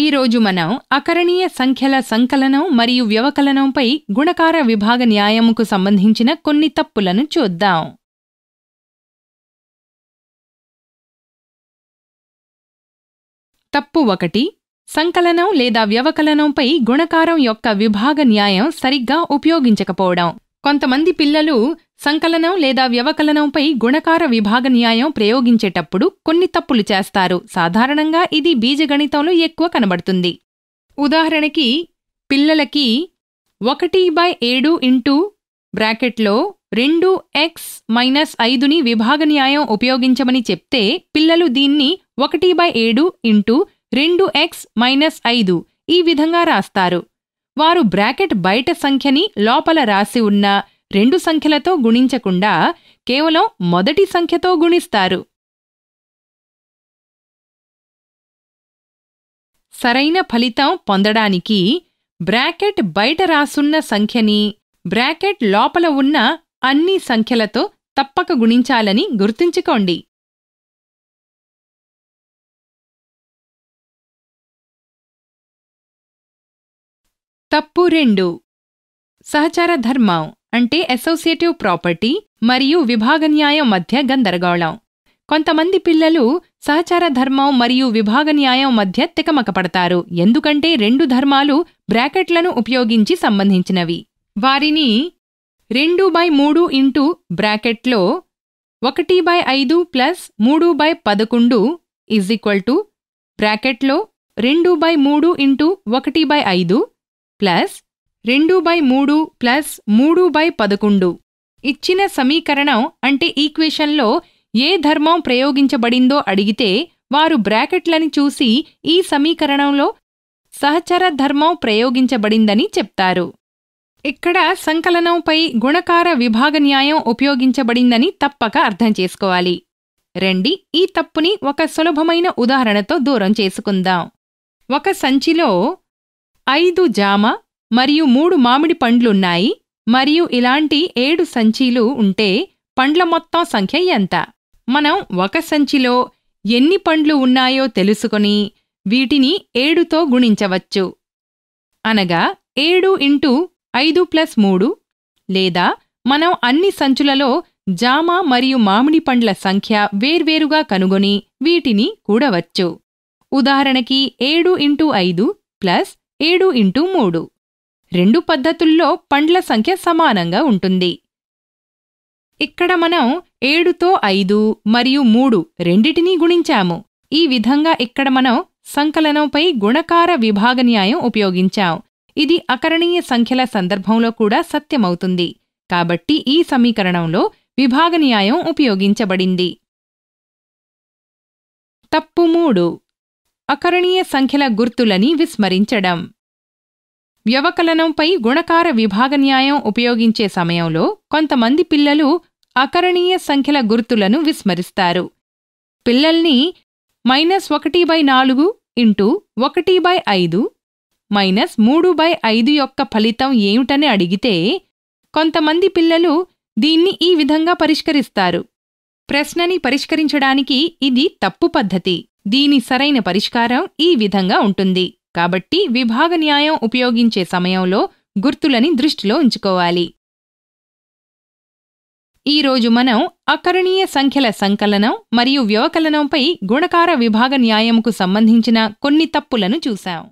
ఈరోజు మనం అకరణీయ సంఖ్యల సంకలనం మరియు వ్యవకలనంపై గుణకార విభాగ న్యాయముకు సంబంధించిన కొన్ని తప్పులను చూద్దాం తప్పు ఒకటి సంకలనం లేదా వ్యవకలనంపై గుణకారం యొక్క విభాగ న్యాయం సరిగ్గా ఉపయోగించకపోవడం కొంతమంది పిల్లలు సంకలనం లేదా వ్యవకలనంపై గుణకార విభాగ న్యాయం ప్రయోగించేటప్పుడు కొన్ని తప్పులు చేస్తారు సాధారణంగా ఇది బీజగణితంలో ఎక్కువ కనబడుతుంది ఉదాహరణకి పిల్లలకి ఒకటి బై ఏడు ఇంటూ బ్రాకెట్లో రెండు ఎక్స్ మైనస్ ఐదుని విభాగ న్యాయం ఉపయోగించమని చెప్తే పిల్లలు దీన్ని ఒకటి బై ఏడు ఇంటూ రెండు ఎక్స్ మైనస్ ఐదు ఈ విధంగా రాస్తారు వారు బ్రాకెట్ బయట సంఖ్యని లోపల రాసి ఉన్న రెండు సంఖ్యలతో గుణించకుండా కేవలం మొదటి సంఖ్యతో గుణిస్తారు సరైన ఫలితం పొందడానికి బ్రాకెట్ బయట రాసున్న సంఖ్యని బ్రాకెట్ లోపల ఉన్న అన్ని సంఖ్యలతో తప్పక గుణించాలని గుర్తుంచుకోండి తప్పు రెండు సహచార ధర్మం అంటే అసోసియేటివ్ ప్రాపర్టీ మరియు విభాగన్యాయం మధ్య గందరగోళం కొంతమంది పిల్లలు సహచార ధర్మం మరియు విభాగన్యాయం మధ్య తెకమకపడతారు ఎందుకంటే రెండు ధర్మాలు బ్రాకెట్లను ఉపయోగించి సంబంధించినవి వారిని రెండు బై మూడు ఇంటూ బ్రాకెట్లో ఒకటి బై ఐదు ప్లస్ మూడు బై పదకొండు ఈజ్ ఈక్వల్ టు బ్రాకెట్లో రెండు బై మూడు ఇంటూ ఒకటి బై ఐదు ప్లస్ రెండు బై మూడు ప్లస్ మూడు బై పదకొండు ఇచ్చిన సమీకరణం అంటే ఈక్వేషన్లో ఏ ధర్మం ప్రయోగించబడిందో అడిగితే వారు బ్రాకెట్లని చూసి ఈ సమీకరణంలో సహచర ధర్మం ప్రయోగించబడిందని చెప్తారు ఇక్కడ సంకలనంపై గుణకార విభాగ న్యాయం ఉపయోగించబడిందని తప్పక అర్థం చేసుకోవాలి రండి ఈ తప్పుని ఒక సులభమైన ఉదాహరణతో దూరం చేసుకుందాం ఒక సంచిలో ఐదు జామ మరియు మూడు మామిడి పండ్లున్నాయి మరియు ఇలాంటి ఏడు సంచీలు ఉంటే పండ్ల మొత్తం సంఖ్య ఎంత మనం ఒక సంచిలో ఎన్ని పండ్లు ఉన్నాయో తెలుసుకొని వీటిని ఏడుతో గుణించవచ్చు అనగా ఏడు ఇంటూ ఐదు ప్లస్ మూడు లేదా మనం అన్ని సంచులలో జామ మరియు మామిడి పండ్ల సంఖ్య వేర్వేరుగా కనుగొని వీటిని కూడవచ్చు ఉదాహరణకి ఏడు ఇంటూ ఐదు ప్లస్ ఏడు ఇంటూ మూడు రెండు పద్ధతుల్లో పండ్ల సంఖ్య సమానంగా ఉంటుంది ఇక్కడ మనం ఏడుతో ఐదు మరియు మూడు రెండిటినీ గుణించాము ఈ విధంగా ఇక్కడ మనం సంకలనంపై గుణకార విభాగ న్యాయం ఉపయోగించాం ఇది అకరణీయ సంఖ్యల సందర్భంలో కూడా సత్యమవుతుంది కాబట్టి ఈ సమీకరణంలో విభాగ న్యాయం ఉపయోగించబడింది తప్పు మూడు అకరణీయ సంఖ్యల గుర్తులని విస్మరించడం వ్యవకలనంపై గుణకార విభాగ న్యాయం ఉపయోగించే సమయంలో కొంతమంది పిల్లలు అకరణీయ సంఖ్యల గుర్తులను విస్మరిస్తారు పిల్లల్ని మైనస్ ఒకటి బై నాలుగు ఇంటూ ఒకటి బై ఐదు మైనస్ మూడు బై ఐదు యొక్క ఫలితం ఏమిటని అడిగితే కొంతమంది పిల్లలు దీన్ని ఈ విధంగా పరిష్కరిస్తారు ప్రశ్నని పరిష్కరించడానికి ఇది తప్పు పద్ధతి దీని సరైన పరిష్కారం ఈ విధంగా ఉంటుంది కాబట్టి విభాగ న్యాయం ఉపయోగించే సమయంలో గుర్తులని దృష్టిలో ఉంచుకోవాలి ఈరోజు మనం అకరణీయ సంఖ్యల సంకలనం మరియు వ్యవకలనంపై గుణకార విభాగ న్యాయంకు సంబంధించిన కొన్ని తప్పులను చూశాం